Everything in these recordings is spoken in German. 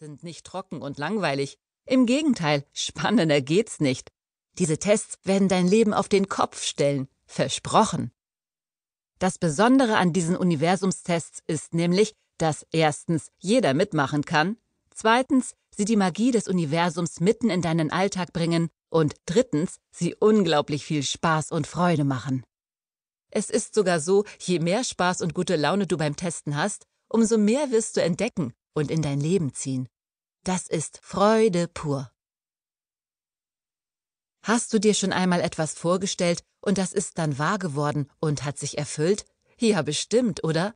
sind nicht trocken und langweilig. Im Gegenteil, spannender geht's nicht. Diese Tests werden dein Leben auf den Kopf stellen. Versprochen. Das Besondere an diesen Universumstests ist nämlich, dass erstens jeder mitmachen kann, zweitens sie die Magie des Universums mitten in deinen Alltag bringen und drittens sie unglaublich viel Spaß und Freude machen. Es ist sogar so, je mehr Spaß und gute Laune du beim Testen hast, umso mehr wirst du entdecken und in dein Leben ziehen. Das ist Freude pur. Hast du dir schon einmal etwas vorgestellt und das ist dann wahr geworden und hat sich erfüllt? Ja, bestimmt, oder?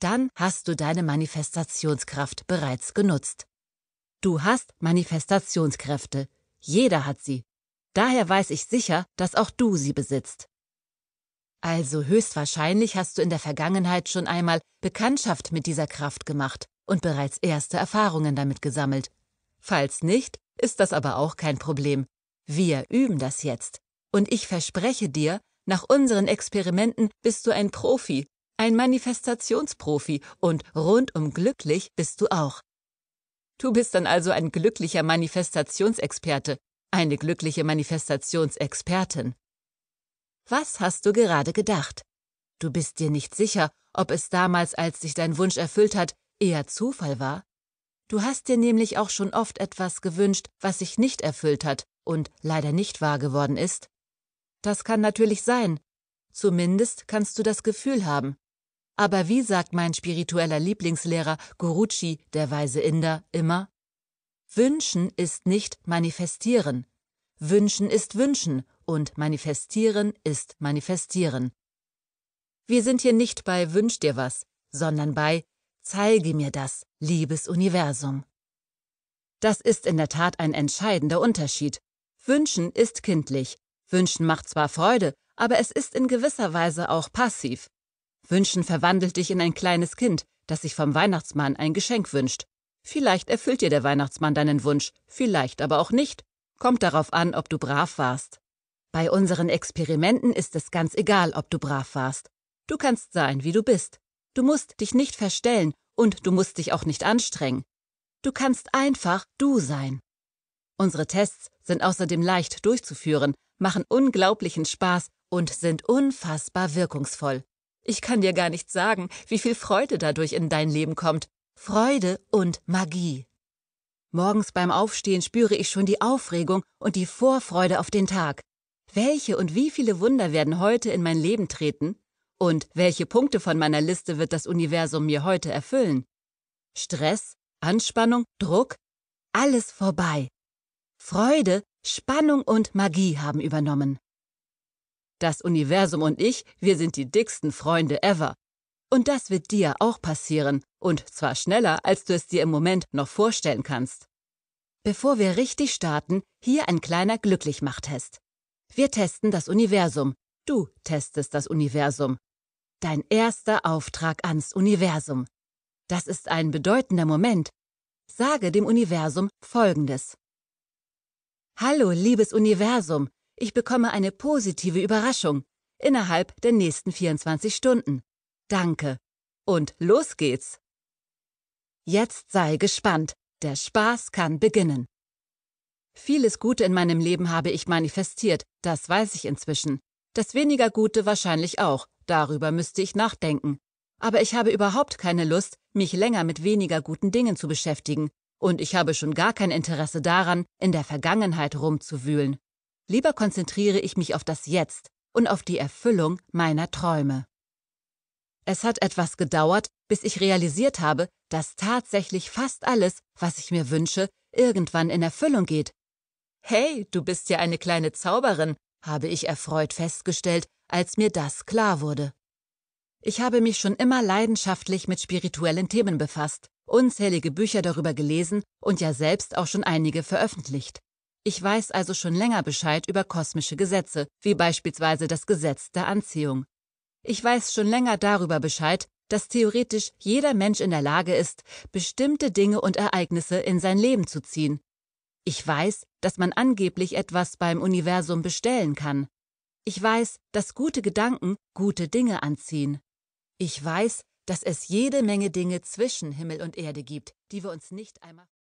Dann hast du deine Manifestationskraft bereits genutzt. Du hast Manifestationskräfte. Jeder hat sie. Daher weiß ich sicher, dass auch du sie besitzt. Also höchstwahrscheinlich hast du in der Vergangenheit schon einmal Bekanntschaft mit dieser Kraft gemacht und bereits erste Erfahrungen damit gesammelt. Falls nicht, ist das aber auch kein Problem. Wir üben das jetzt. Und ich verspreche dir, nach unseren Experimenten bist du ein Profi, ein Manifestationsprofi und rundum glücklich bist du auch. Du bist dann also ein glücklicher Manifestationsexperte, eine glückliche Manifestationsexpertin. Was hast du gerade gedacht? Du bist dir nicht sicher, ob es damals, als sich dein Wunsch erfüllt hat, eher Zufall war? Du hast dir nämlich auch schon oft etwas gewünscht, was sich nicht erfüllt hat und leider nicht wahr geworden ist. Das kann natürlich sein. Zumindest kannst du das Gefühl haben. Aber wie sagt mein spiritueller Lieblingslehrer Guruji, der weise Inder, immer? Wünschen ist nicht manifestieren. Wünschen ist wünschen und manifestieren ist manifestieren. Wir sind hier nicht bei Wünsch dir was, sondern bei Zeige mir das, liebes Universum. Das ist in der Tat ein entscheidender Unterschied. Wünschen ist kindlich. Wünschen macht zwar Freude, aber es ist in gewisser Weise auch passiv. Wünschen verwandelt dich in ein kleines Kind, das sich vom Weihnachtsmann ein Geschenk wünscht. Vielleicht erfüllt dir der Weihnachtsmann deinen Wunsch, vielleicht aber auch nicht. Kommt darauf an, ob du brav warst. Bei unseren Experimenten ist es ganz egal, ob du brav warst. Du kannst sein, wie du bist. Du musst dich nicht verstellen und du musst dich auch nicht anstrengen. Du kannst einfach du sein. Unsere Tests sind außerdem leicht durchzuführen, machen unglaublichen Spaß und sind unfassbar wirkungsvoll. Ich kann dir gar nicht sagen, wie viel Freude dadurch in dein Leben kommt. Freude und Magie. Morgens beim Aufstehen spüre ich schon die Aufregung und die Vorfreude auf den Tag. Welche und wie viele Wunder werden heute in mein Leben treten? Und welche Punkte von meiner Liste wird das Universum mir heute erfüllen? Stress, Anspannung, Druck, alles vorbei. Freude, Spannung und Magie haben übernommen. Das Universum und ich, wir sind die dicksten Freunde ever. Und das wird dir auch passieren, und zwar schneller, als du es dir im Moment noch vorstellen kannst. Bevor wir richtig starten, hier ein kleiner Glücklichmachtest. Wir testen das Universum, Du testest das Universum. Dein erster Auftrag ans Universum. Das ist ein bedeutender Moment. Sage dem Universum Folgendes. Hallo, liebes Universum, ich bekomme eine positive Überraschung innerhalb der nächsten 24 Stunden. Danke. Und los geht's. Jetzt sei gespannt, der Spaß kann beginnen. Vieles Gute in meinem Leben habe ich manifestiert, das weiß ich inzwischen. Das weniger Gute wahrscheinlich auch, darüber müsste ich nachdenken. Aber ich habe überhaupt keine Lust, mich länger mit weniger guten Dingen zu beschäftigen, und ich habe schon gar kein Interesse daran, in der Vergangenheit rumzuwühlen. Lieber konzentriere ich mich auf das Jetzt und auf die Erfüllung meiner Träume. Es hat etwas gedauert, bis ich realisiert habe, dass tatsächlich fast alles, was ich mir wünsche, irgendwann in Erfüllung geht. Hey, du bist ja eine kleine Zauberin, habe ich erfreut festgestellt, als mir das klar wurde. Ich habe mich schon immer leidenschaftlich mit spirituellen Themen befasst, unzählige Bücher darüber gelesen und ja selbst auch schon einige veröffentlicht. Ich weiß also schon länger Bescheid über kosmische Gesetze, wie beispielsweise das Gesetz der Anziehung. Ich weiß schon länger darüber Bescheid, dass theoretisch jeder Mensch in der Lage ist, bestimmte Dinge und Ereignisse in sein Leben zu ziehen. Ich weiß, dass man angeblich etwas beim Universum bestellen kann. Ich weiß, dass gute Gedanken gute Dinge anziehen. Ich weiß, dass es jede Menge Dinge zwischen Himmel und Erde gibt, die wir uns nicht einmal